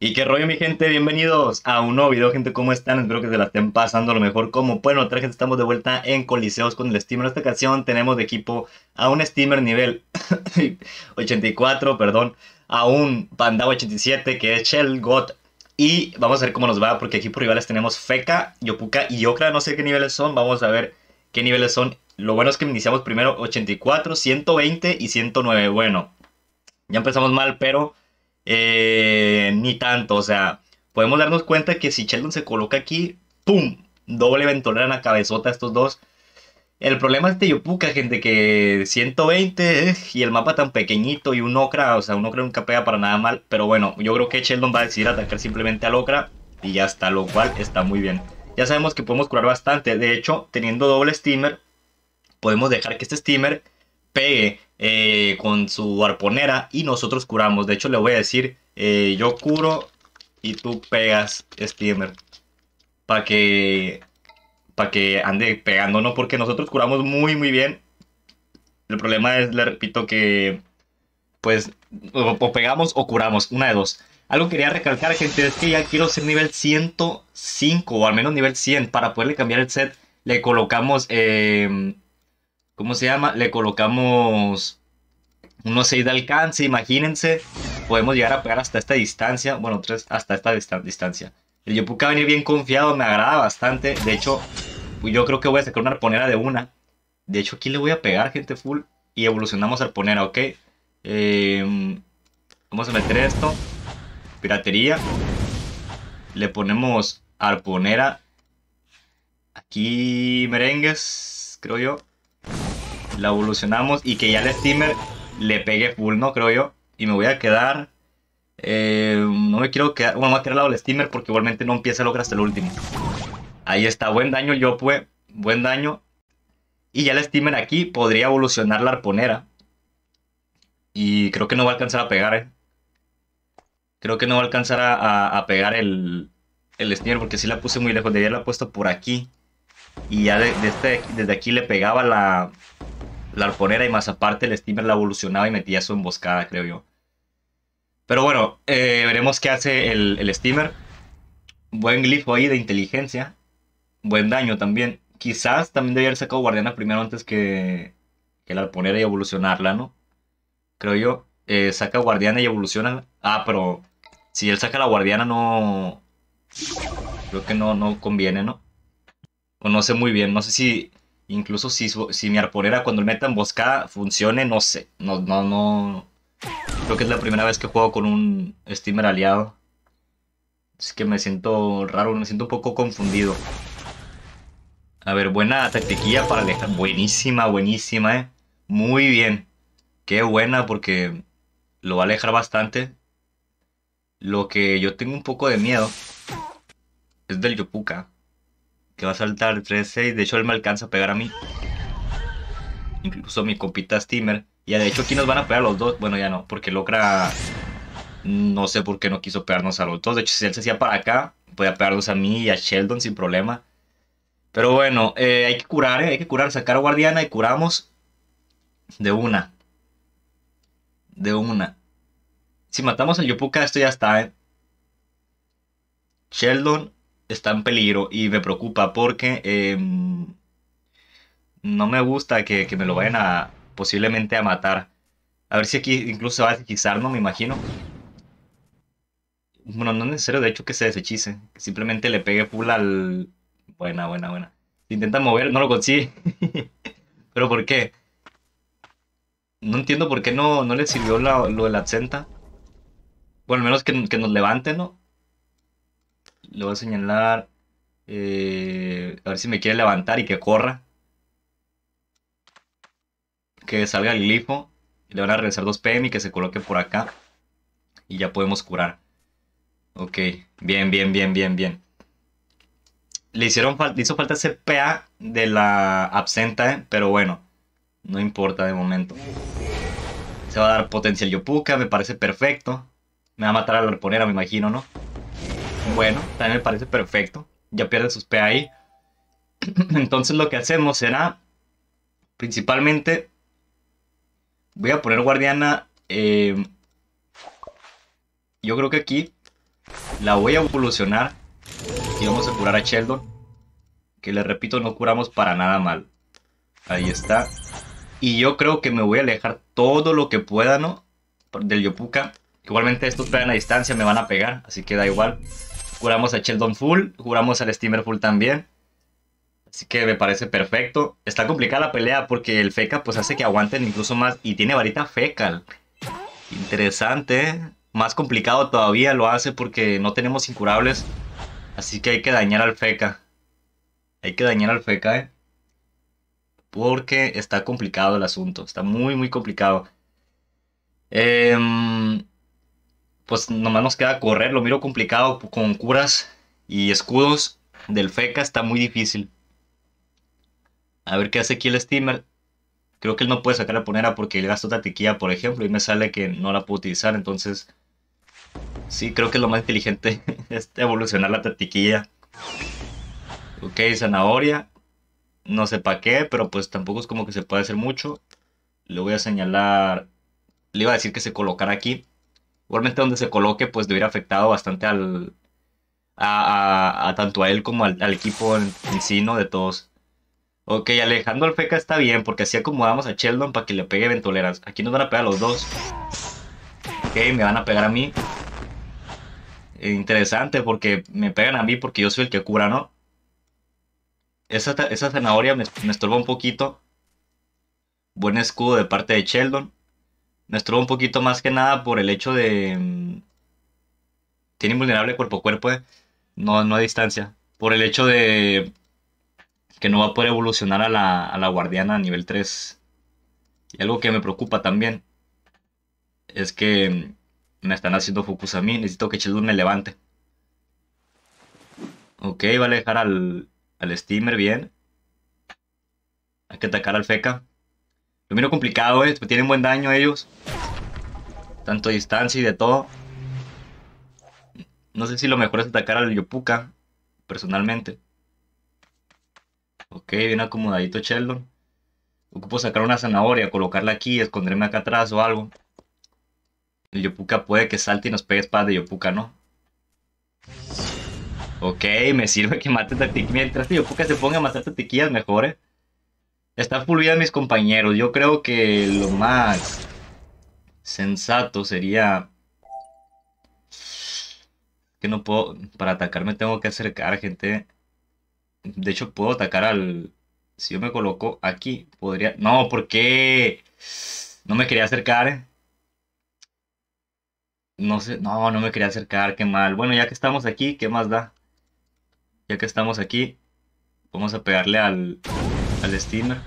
Y qué rollo mi gente, bienvenidos a un nuevo video gente, ¿cómo están? Espero que se la estén pasando lo mejor como pueden notar gente, estamos de vuelta en Coliseos con el Steamer En esta ocasión tenemos de equipo a un Steamer nivel 84, perdón, a un Panda 87 que es Shell God Y vamos a ver cómo nos va porque por rivales tenemos Feca, Yopuka y Okra, no sé qué niveles son, vamos a ver qué niveles son Lo bueno es que iniciamos primero 84, 120 y 109, bueno, ya empezamos mal pero... Eh, ni tanto. O sea, podemos darnos cuenta que si Sheldon se coloca aquí, ¡pum! Doble ventolera en la cabezota estos dos. El problema es Yopuka, gente, que 120 eh, y el mapa tan pequeñito y un Okra, o sea, un Okra nunca pega para nada mal. Pero bueno, yo creo que Sheldon va a decidir atacar simplemente al Okra y ya está, lo cual está muy bien. Ya sabemos que podemos curar bastante. De hecho, teniendo doble steamer, podemos dejar que este steamer pegue. Eh, con su arponera y nosotros curamos. De hecho, le voy a decir, eh, yo curo y tú pegas Steamer. Para que, Para que ande pegando, ¿no? Porque nosotros curamos muy, muy bien. El problema es, le repito, que pues o, pegamos o curamos, una de dos. Algo quería recalcar, gente, es que ya quiero ser nivel 105 o al menos nivel 100 para poderle cambiar el set. Le colocamos eh, ¿cómo se llama? Le colocamos unos 6 de alcance, imagínense. Podemos llegar a pegar hasta esta distancia, bueno, tres, hasta esta distancia. El Yopuka venir bien confiado, me agrada bastante. De hecho, yo creo que voy a sacar una arponera de una. De hecho, aquí le voy a pegar, gente, full. Y evolucionamos arponera, ¿ok? Em, vamos a meter esto. Piratería. Le ponemos arponera. Aquí merengues, creo yo la evolucionamos y que ya el steamer le pegue full, ¿no? Creo yo. Y me voy a quedar. Eh, no me quiero quedar. Bueno, me voy a quedar al lado del steamer porque igualmente no empieza a lograr hasta el último. Ahí está, buen daño, yo pues. Buen daño. Y ya el steamer aquí podría evolucionar la arponera. Y creo que no va a alcanzar a pegar, ¿eh? Creo que no va a alcanzar a, pegar el, el steamer porque si la puse muy lejos. Debería haberla puesto por aquí. Y ya este, desde aquí le pegaba la, la arponera y más aparte el steamer la evolucionaba y metía su emboscada, creo yo. Pero bueno, eh, veremos qué hace el, steamer. Buen glifo ahí de inteligencia. Buen daño también. Quizás también debía haber sacado guardiana primero antes que, que la arponera y evolucionarla, ¿no? Creo yo. Eh, saca guardiana y evoluciona. Ah, pero si él saca la guardiana no... Creo que no, no conviene, ¿no? conoce muy bien. No sé si Incluso si, si mi arponera cuando meta emboscada funcione, no sé. No, no, no. Creo que es la primera vez que juego con un steamer aliado. Es que me siento raro, me siento un poco confundido. A ver, buena tactiquilla para alejar. Buenísima, buenísima, eh. Muy bien. Qué buena porque lo va a alejar bastante. Lo que yo tengo un poco de miedo es del Yopuka que va a saltar 3-6. De hecho, él me alcanza a pegar a mí. Incluso mi copita Steamer. Y de hecho, aquí nos van a pegar los dos. Bueno, ya no, porque Locra no sé por qué no quiso pegarnos a los dos. De hecho, si él se hacía para acá, podía pegarnos a mí y a Sheldon sin problema. Pero bueno, eh, hay que curar, ¿eh? hay que curar. Sacar a Guardiana y curamos de una. De una. Si matamos al Yopuka, esto ya está, ¿eh? Sheldon, está en peligro y me preocupa porque em, no me gusta que, me lo vayan a posiblemente a matar. A ver si aquí incluso va a desechizar, no me imagino. Bueno, no es necesario de hecho que se desechice. simplemente le pegue full al... Buena, buena, buena. Intenta mover, no lo consigue. Pero ¿por qué? No entiendo por qué no, no le sirvió la, lo del absenta. Bueno, al menos que, que nos levante, ¿no? le voy a señalar. Eh, a ver si me quiere levantar y que corra. Que salga el glifo. le van a regresar dos PM y que se coloque por acá. Y ya podemos curar. Ok, bien, bien, bien, bien, bien. Le, hicieron hizo falta ese PA de la absenta, ¿eh? pero bueno. No importa de momento. Se va a dar potencial Yopuka, me parece perfecto. Me va a matar al arponera, me imagino, ¿no? Bueno, también me parece perfecto. Ya pierde sus P ahí. Entonces lo que hacemos será, principalmente, voy a poner guardiana. Eh, yo creo que aquí la voy a evolucionar y vamos a curar a Sheldon. Que le repito, no curamos para nada mal. Ahí está. Y yo creo que me voy a alejar todo lo que pueda, ¿no? Del Yopuka. Igualmente estos pegan a distancia, me van a pegar, así que da igual. Juramos a Sheldon Full, juramos al Steamer Full también. Así que me parece perfecto. Está complicada la pelea porque el feca pues hace que aguanten incluso más. Y tiene varita fecal. Interesante. Más complicado todavía lo hace porque no tenemos incurables. Así que hay que dañar al feca. Hay que dañar al feca, eh. Porque está complicado el asunto. Está muy, muy complicado. Eh, pues nomás nos queda correr. Lo miro complicado con curas y escudos del FECA. Está muy difícil. A ver qué hace aquí el Steamer. Creo que él no puede sacar la ponera porque el gasto tatiquilla, por ejemplo, y me sale que no la puedo utilizar. Entonces, sí, creo que lo más inteligente es evolucionar la tatiquilla. Ok, zanahoria. No sé para qué, pero pues tampoco es como que se puede hacer mucho. Le voy a señalar... Le iba a decir que se colocara aquí, Igualmente donde se coloque, pues le hubiera afectado bastante al, a, tanto a él como al, equipo en, sí, ¿no? De todos. Ok, Alejandro Alfeca está bien, porque así acomodamos a Sheldon para que le pegue ventoleras. Aquí nos van a pegar los dos. Ok, me van a pegar a mí. Eh, interesante, porque me pegan a mí porque yo soy el que cura, ¿no? Esa, zanahoria me, me estorba un poquito. Buen escudo de parte de Sheldon. Me un poquito más que nada por el hecho de. Mm, tiene invulnerable cuerpo a cuerpo, eh, no, no a distancia. Por el hecho de que no va a poder evolucionar a la, a la guardiana a nivel 3. Y algo que me preocupa también es que mm, me están haciendo focus a mí. Necesito que Cheslun me levante. Ok, va a dejar al, al steamer bien. Hay que atacar al feca. Lo miro complicado, eh. Tienen buen daño ellos. Tanto distancia y de todo. No sé si lo mejor es atacar al Yopuka. Personalmente. Ok, bien acomodadito Sheldon. Ocupo sacar una zanahoria, colocarla aquí, esconderme acá atrás o algo. El Yopuka puede que salte y nos pegue espada de Yopuka, ¿no? Ok, me sirve que mate Tatiki. Mientras el Yopuka se ponga a matar Tatiquillas, mejor, eh. Está full vida mis compañeros. Yo creo que lo más sensato sería... Que no puedo... Para me tengo que acercar, gente. De hecho, puedo atacar al... Si yo me coloco aquí, podría... No, ¿por qué? No me quería acercar. No sé... No, no me quería acercar. Qué mal. Bueno, ya que estamos aquí, ¿qué más da? Ya que estamos aquí, vamos a pegarle al steamer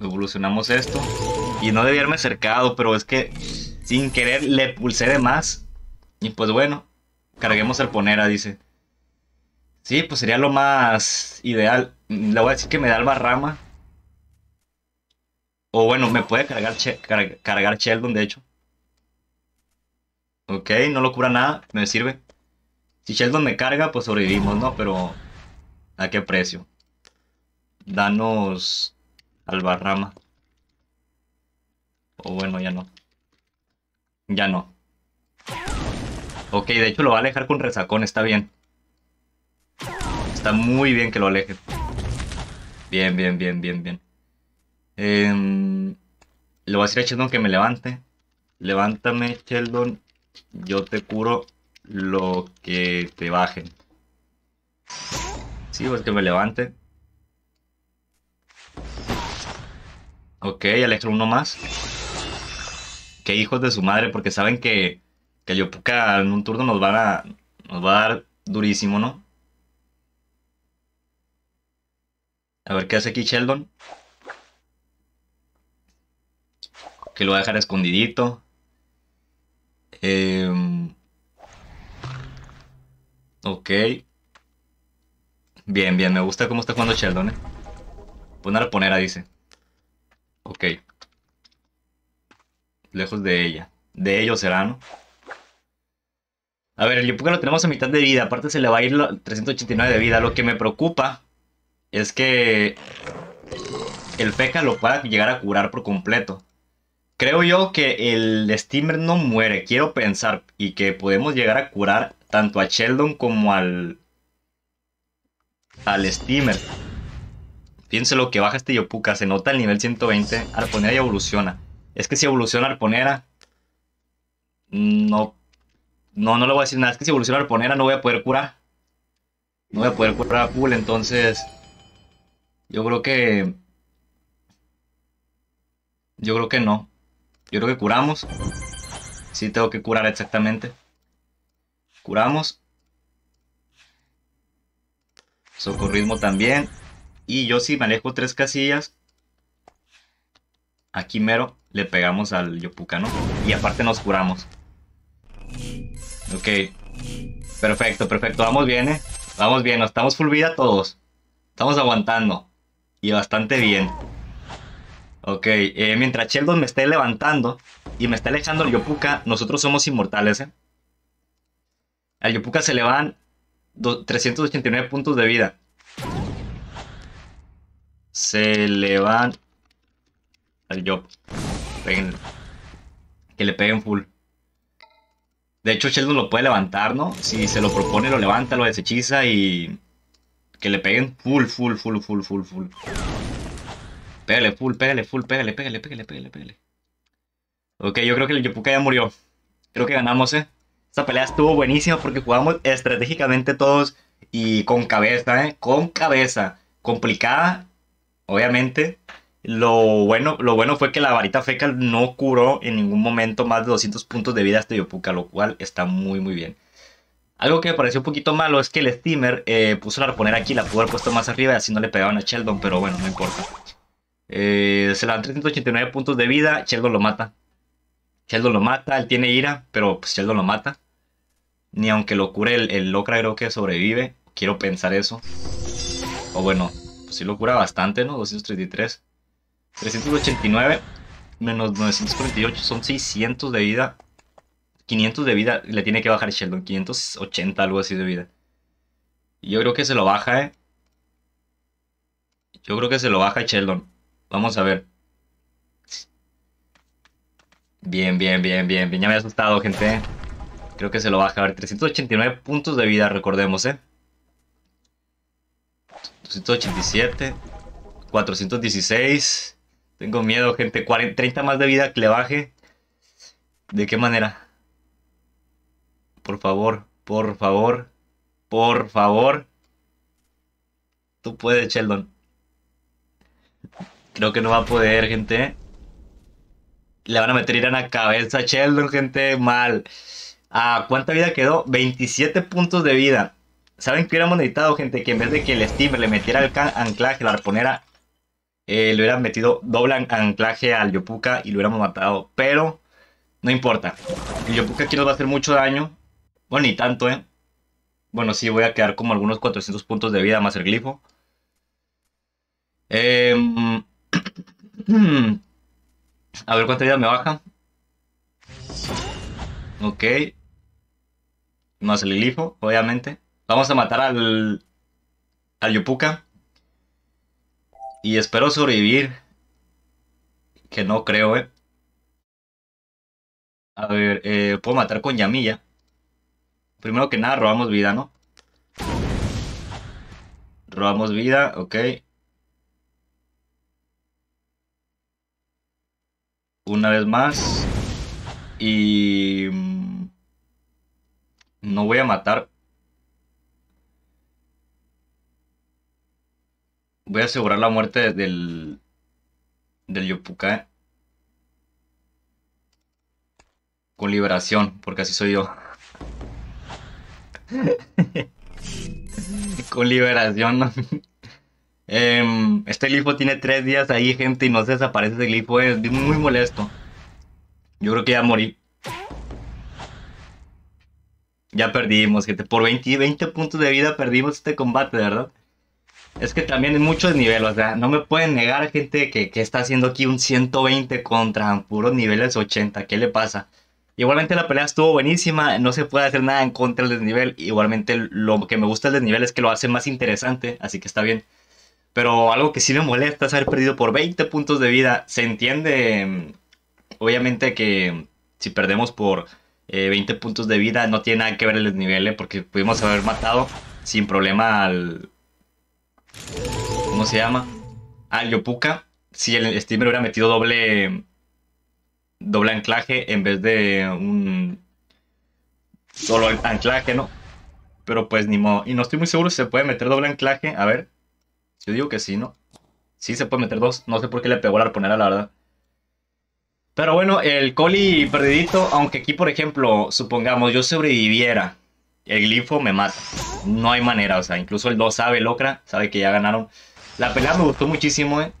Evolucionamos esto. Y no debía haberme acercado, pero es que sin querer le pulsé de más. Y pues bueno, carguemos al ponera, dice. Sí, pues sería lo más ideal. Le voy a decir que me da el barrama. O bueno, me puede cargar, cargar Sheldon, de hecho. Ok, no lo cura nada, me sirve. Si Sheldon me carga, pues sobrevivimos, ¿no? Pero ¿A qué precio? Danos barrama. O bueno, ya no. Ya no. Ok, de hecho lo va a alejar con resacón, está bien. Está muy bien que lo aleje. Bien, bien, bien, bien, bien. Eh, le voy a decir a Sheldon que me levante. Levántame, Sheldon. Yo te curo lo que te bajen. Sí, pues que me levante. Ok, Electro uno más. Que hijos de su madre, porque saben que, que Yopuka en un turno nos van a. nos va a dar durísimo, ¿no? A ver qué hace aquí Sheldon. Que lo va a dejar escondidito. Em, ok. Bien, bien, me gusta cómo está jugando Sheldon, eh. poner a dice. Ok. Lejos de ella. De ellos será, ¿no? A ver, el Yopuka lo tenemos a mitad de vida. Aparte se le va a ir 389 de vida. Lo que me preocupa es que el Feca lo pueda llegar a curar por completo. Creo yo que el Steamer no muere. Quiero pensar y que podemos llegar a curar tanto a Sheldon como al al steamer. Fíjense lo que baja este Yopuka, se nota el nivel 120, arponera y evoluciona. Es que si evoluciona arponera, no, no, no le voy a decir nada. Es que si evoluciona arponera no voy a poder curar. No voy a poder curar a Pool, entonces yo creo que... Yo creo que no. Yo creo que curamos. Sí tengo que curar exactamente. Curamos. Socorrismo también. Y yo si manejo tres casillas, aquí mero le pegamos al ¿no? Y aparte nos curamos. Ok. Perfecto, perfecto. Vamos bien, ¿eh? Vamos bien, nos estamos full vida todos. Estamos aguantando. Y bastante bien. Ok, eh, mientras Sheldon me esté levantando y me está alejando el Yopuka, nosotros somos inmortales, ¿eh? Al Yopuka se le van 389 puntos de vida. Se le van al job. Que le peguen full. De hecho, Sheldon lo puede levantar, ¿no? Si se lo propone, lo levanta, lo desechiza y... Que le peguen full, full, full, full, full, full. Pégale full, pégale full, pégale, pégale, pégale, pégale, pégale. Ok, yo creo que el Yopuka ya murió. Creo que ganamos, ¿eh? Esta pelea estuvo buenísima porque jugamos estratégicamente todos y con cabeza, ¿eh? Con cabeza. Complicada, obviamente. Lo bueno, lo bueno fue que la varita fecal no curó en ningún momento más de 200 puntos de vida a este Yopuka, lo cual está muy, muy bien. Algo que me pareció un poquito malo es que el steamer eh, puso la reponer aquí, la pudo haber puesto más arriba y así no le pegaban a Sheldon, pero bueno, no importa. Eh, se le dan 389 puntos de vida, Sheldon lo mata. Sheldon lo mata, él tiene ira, pero pues Sheldon lo mata ni aunque lo cure el, el Locra creo que sobrevive, quiero pensar eso. O bueno, pues sí lo cura bastante, ¿no? 233. 389 menos 948 son 600 de vida. 500 de vida le tiene que bajar Sheldon, 580 algo así de vida. Yo creo que se lo baja, ¿eh? Yo creo que se lo baja Sheldon. Vamos a ver. Bien, bien, bien, bien, bien. Ya me he asustado, gente. Creo que se lo baja. A ver, 389 puntos de vida, recordemos, ¿eh? 287. 416. Tengo miedo, gente. 30 más de vida que le baje. ¿De qué manera? Por favor, por favor, por favor. Tú puedes, Sheldon. Creo que no va a poder, gente. Le van a meter ir a la cabeza a Sheldon, gente. Mal. ¿A cuánta vida quedó? 27 puntos de vida. ¿Saben que hubiéramos necesitado, gente? Que en vez de que el Steamer le metiera el anclaje, la arponera, eh, le hubieran metido doble anclaje al Yopuka y lo hubiéramos matado. Pero no importa. El Yopuka aquí nos va a hacer mucho daño. Bueno, ni tanto, ¿eh? Bueno, sí, voy a quedar como algunos 400 puntos de vida más el glifo. Em, a ver cuánta vida me baja. Ok más el obviamente. Vamos a matar al, al Yupuka. Y espero sobrevivir. Que no creo, eh. A ver, eh, puedo matar con Yamilla. Primero que nada, robamos vida, ¿no? Robamos vida, ok. Una vez más. Y... No voy a matar. Voy a asegurar la muerte del... Del Yopuka. Eh. Con liberación, porque así soy yo. Con liberación, em, este glifo tiene tres días ahí, gente, y no se desaparece el glifo. Es muy molesto. Yo creo que ya morí. Ya perdimos, gente. Por 20, 20 puntos de vida perdimos este combate, ¿verdad? Es que también en muchos niveles, o sea, no me pueden negar, gente, que, que está haciendo aquí un 120 contra puros niveles 80. ¿Qué le pasa? Igualmente la pelea estuvo buenísima, no se puede hacer nada en contra del desnivel. Igualmente lo que me gusta del desnivel es que lo hace más interesante, así que está bien. Pero algo que sí me molesta es haber perdido por 20 puntos de vida. Se entiende, mm, obviamente, que si perdemos por 20 eh, puntos de vida. No tiene nada que ver el desnivel, eh, porque pudimos haber matado sin problema al... ¿Cómo se llama? Al Yopuka. Si el Steamer hubiera metido doble... Doble anclaje en vez de un... Solo anclaje, ¿no? Pero pues ni modo. Y no estoy muy seguro si se puede meter doble anclaje. A ver. Yo digo que sí, ¿no? Sí se puede meter dos. No sé por qué le pegó la arponera, la verdad. Pero bueno, el coli perdidito, aunque aquí, por ejemplo, supongamos yo sobreviviera, el glifo me mata. No hay manera, o sea, incluso el 2 sabe, Locra, sabe que ya ganaron. La pelea me gustó muchísimo, eh.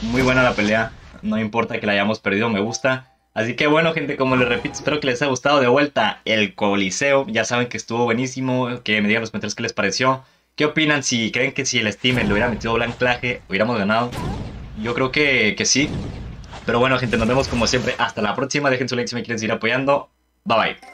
Muy buena la pelea, no importa que la hayamos perdido, me gusta. Así que bueno, gente, como les repito, espero que les haya gustado de vuelta el coliseo. Ya saben que estuvo buenísimo, que me digan los comentarios qué les pareció. ¿Qué opinan? Si creen que si el steamer le hubiera metido el anclaje, hubiéramos ganado. Yo creo que, que sí. Pero bueno, gente, nos vemos como siempre. Hasta la próxima. Dejen su like si me quieren seguir apoyando. Bye bye.